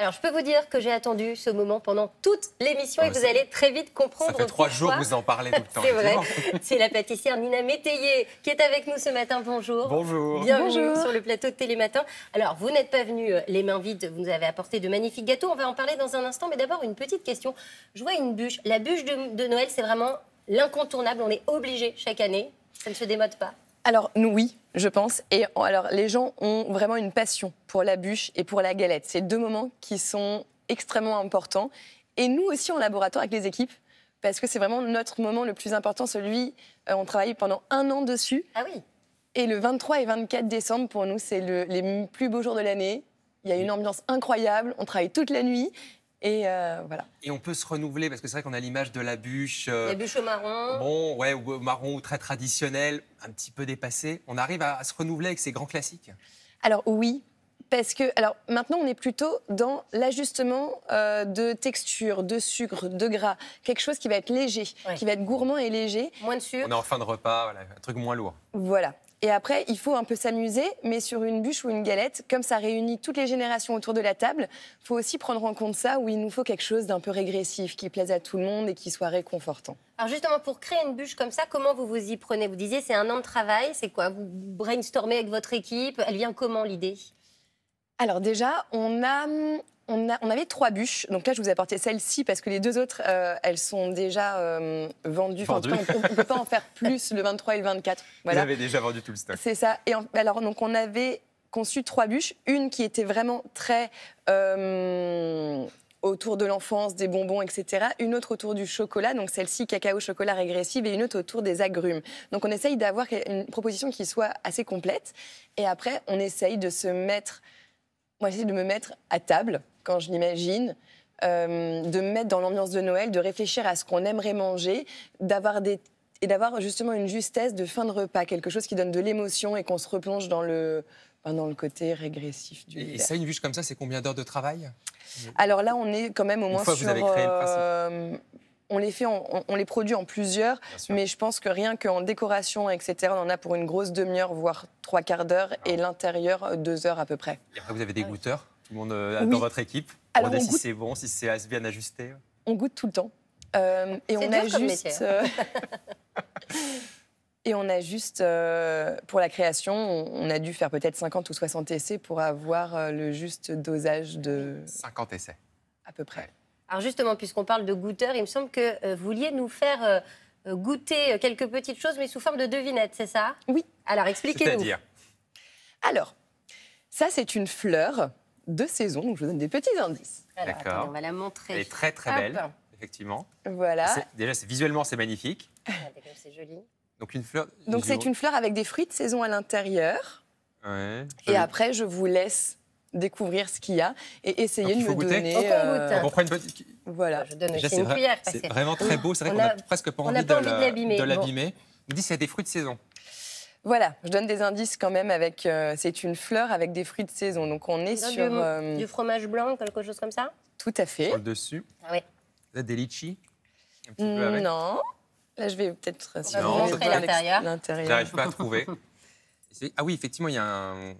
Alors, je peux vous dire que j'ai attendu ce moment pendant toute l'émission ah et vous allez très vite comprendre. Ça fait trois jours que vous en parlez tout le temps. C'est vrai. C'est la pâtissière Nina Métayer qui est avec nous ce matin. Bonjour. Bonjour. Bienvenue sur le plateau de Télématin. Alors, vous n'êtes pas venu euh, les mains vides. Vous nous avez apporté de magnifiques gâteaux. On va en parler dans un instant. Mais d'abord, une petite question. Je vois une bûche. La bûche de, de Noël, c'est vraiment l'incontournable. On est obligé chaque année. Ça ne se démode pas. Alors, nous, oui, je pense. Et alors, les gens ont vraiment une passion pour la bûche et pour la galette. C'est deux moments qui sont extrêmement importants. Et nous aussi, en laboratoire avec les équipes, parce que c'est vraiment notre moment le plus important, celui, euh, on travaille pendant un an dessus. Ah oui Et le 23 et 24 décembre, pour nous, c'est les plus beaux jours de l'année. Il y a une ambiance incroyable, on travaille toute la nuit et euh, voilà. Et on peut se renouveler parce que c'est vrai qu'on a l'image de la bûche. Euh, la bûche marron. Bon, ouais, marron ou très traditionnel, un petit peu dépassé. On arrive à, se renouveler avec ces grands classiques. Alors oui, parce que alors maintenant on est plutôt dans l'ajustement euh, de texture, de sucre, de gras, quelque chose qui va être léger, qui va être gourmand et léger. Moins de sucre. On est en fin de repas, voilà, un truc moins lourd. Voilà. Et après, il faut un peu s'amuser, mais sur une bûche ou une galette, comme ça réunit toutes les générations autour de la table, il faut aussi prendre en compte ça, où il nous faut quelque chose d'un peu régressif, qui plaise à tout le monde et qui soit réconfortant. Alors justement, pour créer une bûche comme ça, comment vous vous y prenez Vous disiez, c'est un an de travail, c'est quoi Vous brainstormez avec votre équipe, elle vient comment l'idée alors déjà, on a hum, on, avait trois bûches. Donc là, je vous ai apporté celle-ci parce que les deux autres, euh, elles sont déjà euh, vendues. Enfin, on ne peut pas en faire plus le 23 et le 24. Voilà. Vous avez déjà vendu tout le stock. C'est ça. Et alors, donc, on avait conçu trois bûches. Une qui était vraiment très euh, autour de l'enfance, des bonbons, etc. Une autre autour du chocolat, donc celle-ci cacao chocolat régressive, et une autre autour des agrumes. Donc on essaye d'avoir une proposition qui soit assez complète. Et après, on essaye de se mettre, moi j'essaie de me mettre à table quand je l'imagine. Euh, de me mettre dans l'ambiance de Noël, de réfléchir à ce qu'on aimerait manger, d'avoir des et d'avoir justement une justesse de fin de repas, quelque chose qui donne de l'émotion et qu'on se replonge dans le, dans le côté régressif du. Et, ça, une vue comme ça, c'est combien d'heures de travail Alors là, on est quand même au moins sur. Vous avez créé le euh, on les fait, on, on, les produit en plusieurs, mais je pense que rien qu'en décoration, etc., on en a pour une grosse demi-heure, voire trois quarts d'heure, et ah. l'intérieur deux heures à peu près. Et après, vous avez des ah goûteurs monde euh, dans votre équipe Alors, on si c'est bon, si c'est bien ajusté. On goûte tout le temps. et, on ajuste, et on a juste, pour la création, on, a dû faire peut-être 50 ou 60 essais pour avoir euh, le juste dosage de. 50 essais. À peu près. Alors justement, puisqu'on parle de goûteurs, il me semble que euh, vous vouliez nous faire goûter quelques petites choses, mais sous forme de devinettes, c'est ça Oui. Alors expliquez-nous. C'est-à-dire Alors, ça c'est une fleur de saison. Donc, je vous donne des petits indices. D'accord. On va la montrer. Elle est très, très belle, effectivement. Voilà. Déjà, visuellement, c'est magnifique. c'est joli. Donc, c'est une fleur avec des fruits de saison à l'intérieur. Et après, je vous laisse découvrir ce qu'il y a et essayer de me donner. Euh, on une petite. Voilà. Je donne une vrai, cuillère. C'est vraiment très beau. C'est vrai qu'on presque pas envie, de l'abîmer. il dit c'est des fruits de saison. Voilà, je donne des indices quand même avec. Euh, c'est une fleur avec des fruits de saison. Donc on est sur. Euh, du, fromage blanc, quelque chose comme ça tout à fait. Sur le dessus. Ah oui. Là, des litchis. Non. Là, je vais peut-être. Euh, si va vous montrer l'intérieur. Je n'arrive pas à trouver. Ah oui, effectivement, il y a un.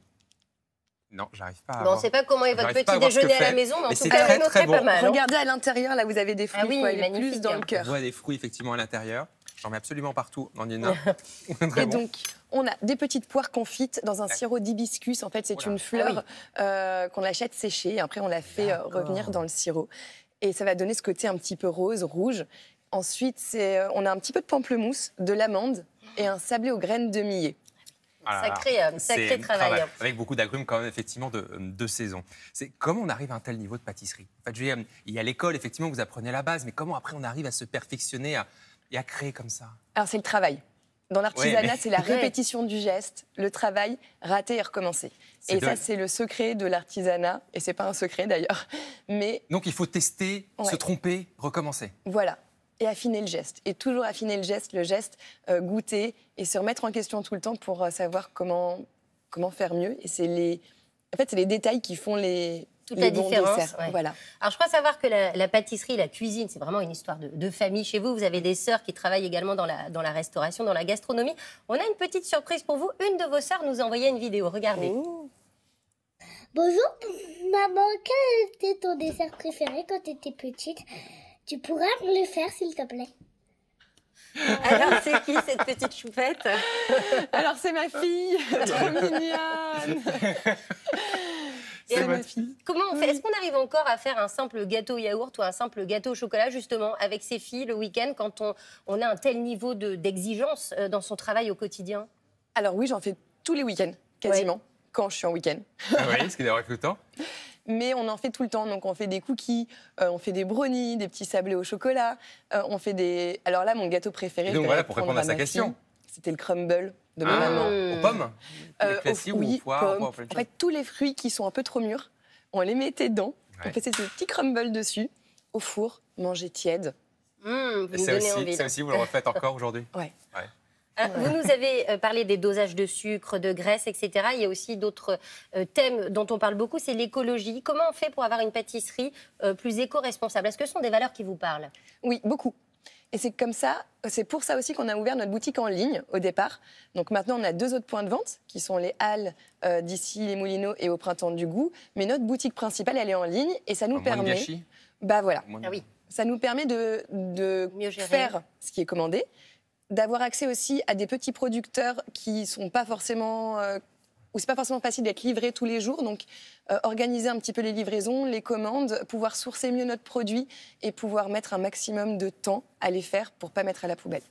Non, j'arrive pas à. Bon, on ne sait pas comment est votre petit déjeuner à la maison, mais en tout cas, très, très pas mal. Hein. Regardez à l'intérieur, là, vous avez des ah fruits. Ah oui, plus dans le cœur. On voit des fruits effectivement à l'intérieur. J'en mets absolument partout, Nandina. et donc, on a des petites poires confites dans un sirop d'hibiscus. En fait, c'est une ah fleur euh, qu'on achète séchée et après on la fait euh, revenir dans le sirop. Et ça va donner ce côté un petit peu rose, rouge. Ensuite, euh, on a un petit peu de pamplemousse, de l'amande et un sablé aux graines de millet. Ah sacré, travail. Hein. Avec beaucoup d'agrumes quand même, effectivement, de, saison. C'est comment on arrive à un tel niveau de pâtisserie En fait, il y a l'école, effectivement, vous apprenez la base, mais comment après on arrive à se perfectionner, à, et à créer comme ça Alors, c'est le travail. Dans l'artisanat, c'est la répétition du geste, le travail, raté et recommencer. Et ça, c'est le secret de l'artisanat. Et c'est pas un secret d'ailleurs. Mais donc, il faut tester, se tromper, recommencer. Voilà. Et affiner le geste. Et toujours affiner le geste, le geste, euh, goûter et se remettre en question tout le temps pour euh, savoir comment comment faire mieux. Et c'est les fait, c'est les détails qui font les toute la différence. voilà. Alors, je crois savoir que la, pâtisserie, la cuisine, c'est vraiment une histoire de, famille. Chez vous, vous avez des sœurs qui travaillent également dans la, dans la restauration, dans la gastronomie. On a une petite surprise pour vous. Une de vos sœurs nous a envoyé une vidéo. Regardez. Oh. Bonjour, maman. Quel était ton dessert préféré quand tu étais petite Tu pourras me le faire, s'il te plaît alors, c'est qui cette petite choupette Alors, c'est ma fille, trop mignonne ma euh, fille. Comment on fait Est-ce qu'on arrive encore à faire un simple gâteau yaourt ou un simple gâteau au chocolat, justement, avec ses filles le week-end, quand on, a un tel niveau d'exigence euh, dans son travail au quotidien Alors oui, j'en fais tous les week-ends, quasiment, quand je suis en week-end. oui, ce qui est tout le temps mais on en fait tout le temps. Donc on fait des cookies, euh, on fait des brownies, des petits sablés au chocolat, on fait des. Alors là, mon gâteau préféré. voilà, pour répondre à sa question. C'était le crumble de ah, Aux pommes euh, aux, poires, En fait, tous les fruits qui sont un peu trop mûrs, on les mettait dedans, on faisait des petits crumbles dessus, au four, manger tiède. Mmh, vous ça aussi, ça aussi, vous le refaites encore aujourd'hui Oui. Euh, vous nous avez euh, parlé des dosages de sucre, de graisse, etc. Il y a aussi d'autres euh, thèmes dont on parle beaucoup, c'est l'écologie. Comment on fait pour avoir une pâtisserie plus éco-responsable Est-ce que ce sont des valeurs qui vous parlent Oui, beaucoup. Et c'est comme ça, c'est pour ça aussi qu'on a ouvert notre boutique en ligne au départ. Donc maintenant, on a deux autres points de vente qui sont les Halles euh, d'ici, les Moulineaux et au Printemps du Goût. Mais notre boutique principale, elle est en ligne et ça nous permet. Bah voilà. Ah oui. Ça nous permet de, faire ce qui est commandé, d'avoir accès aussi à des petits producteurs qui ne sont pas forcément euh, où c'est pas forcément facile d'être livré tous les jours. Donc, euh, organiser un petit peu les livraisons, les commandes, pouvoir sourcer mieux notre produit et pouvoir mettre un maximum de temps à les faire pour pas mettre à la poubelle.